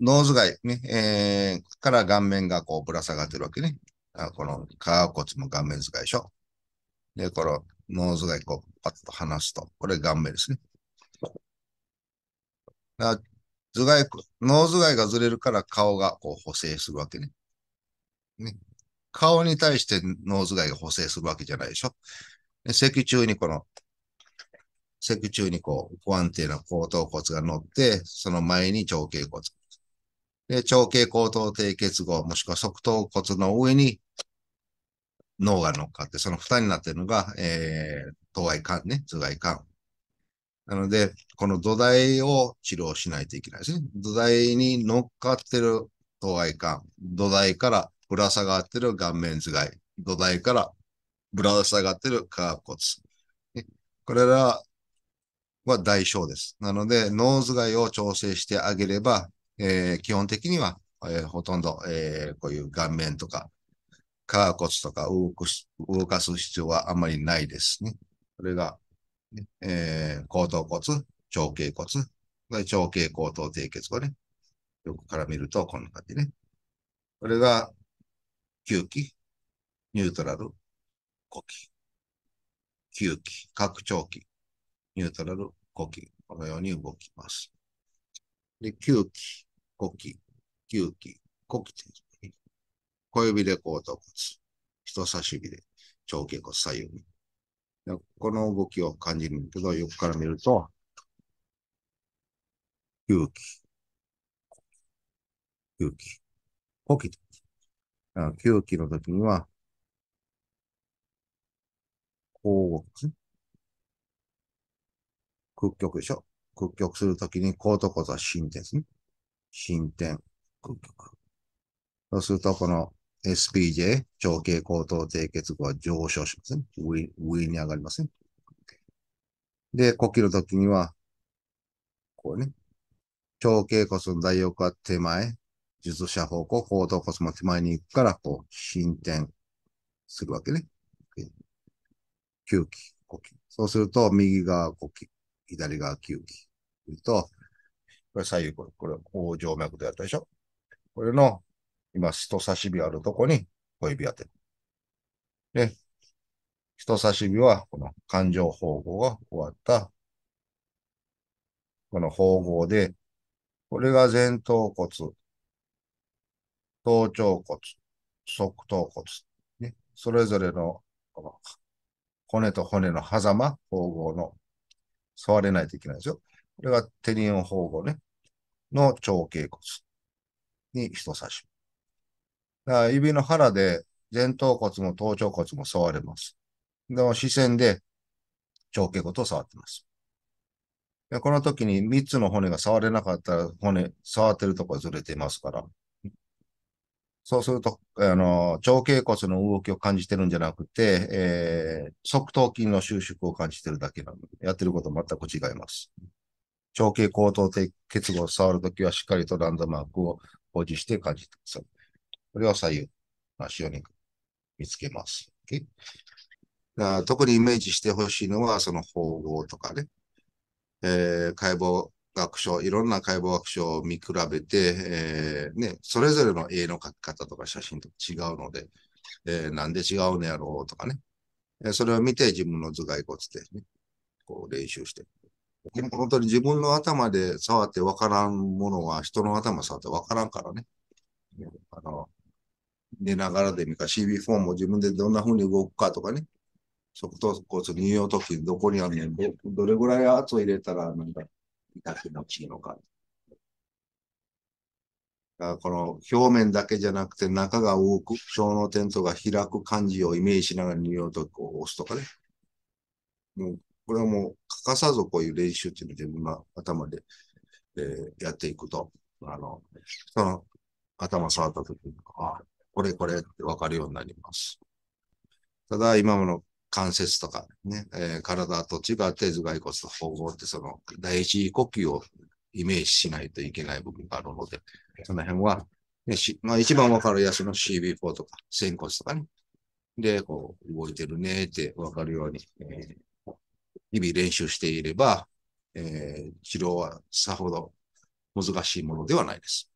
ノーズ街ね、えー、から顔面がこうぶら下がってるわけね。あこの顔骨も顔面使いでしょ。で、このノーズ街こうパッと離すと、これ顔面ですね。だ頭蓋骨、ノーズ街がずれるから顔がこう補正するわけね。ね顔に対してノーズ街が補正するわけじゃないでしょ。で脊柱にこの脊柱にこう、不安定な後頭骨が乗って、その前に長頸骨。で、長径高等低結合、もしくは側頭骨の上に脳が乗っかって、その蓋になっているのが、えー、頭蓋管ね、頭蓋管。なので、この土台を治療しないといけないですね。土台に乗っかってる頭蓋管、土台からぶら下がってる顔面頭蓋、土台からぶら下がってる下骨。これらは代償です。なので、脳頭蓋を調整してあげれば、えー、基本的には、えー、ほとんど、えー、こういう顔面とか、下骨とか動く動かす必要はあまりないですね。それが、ね、えー、後頭骨、長径骨、長径後頭低血骨ね、横から見るとこんな感じね。これが、吸気、ニュートラル、呼気、吸気、拡張気、ニュートラル、呼気、このように動きます。で、吸気呼気、吸気、呼気小指で後頭骨、人差し指で長頸骨左右。この動きを感じるんだけど、横から見ると、吸気、吸気、呼気点。吸気の時には、こう動く屈曲でしょ屈曲するときに後頭骨は死んですね。進展、そうすると、この SPJ、長径高等低血後は上昇しますね。上上に上がりますね。で、呼吸の時には、こうね、長径骨の代用は手前、術者方向、高等骨も手前に行くから、こう、進展するわけね。吸気、呼吸。そうすると、右側呼吸、左側吸気。と、これ左右、これ、これ、横静脈でやったでしょこれの、今、人差し指あるとこに小指当てる。で、人差し指は、この感情縫合が終わった、この縫合で、これが前頭骨、頭頂骨、側頭骨、ね、それぞれの、この、骨と骨の狭間、縫合の、触れないといけないですよ。これがテニオン縫合ね。の腸脛骨に人差し指。指の腹で前頭骨も頭頂骨も触れます。でも視線で腸脛骨を触ってます。この時に3つの骨が触れなかったら骨、触ってるとこずれてますから。そうすると、あの、腸脛骨の動きを感じてるんじゃなくて、えー、側頭筋の収縮を感じてるだけなので、やってること全く違います。長径高等結合を触るときはしっかりとランドマークを保持して感じてください。これを左右、足をに見つけます。Okay? 特にイメージしてほしいのは、その縫合とかね、えー、解剖学書、いろんな解剖学書を見比べて、えー、ね、それぞれの絵の描き方とか写真と違うので、えー、なんで違うのやろうとかね、えそれを見て自分の頭蓋骨でね、こう練習して本当に自分の頭で触って分からんものは人の頭触って分からんからね。あの、寝ながらで見か CB4 も自分でどんなふうに動くかとかね。食ニューヨ入用時どこにあるのどどれぐらい圧を入れたらなんか痛気持ちいのか。この表面だけじゃなくて中が動く、小脳ントが開く感じをイメージしながら入用時を押すとかね。もうこれはもう欠かさずこういう練習っていうのを自分の頭で、えー、やっていくと、あの、その頭触った時に、あ、これこれってわかるようになります。ただ、今の関節とかね、えー、体と違って頭蓋骨と縫合ってその第一呼吸をイメージしないといけない部分があるので、その辺は、ね、まあ一番わかるやつの CB4 とか、仙骨とかね、で、こう、動いてるねってわかるように、え日々練習していれば、えー、治療はさほど難しいものではないです。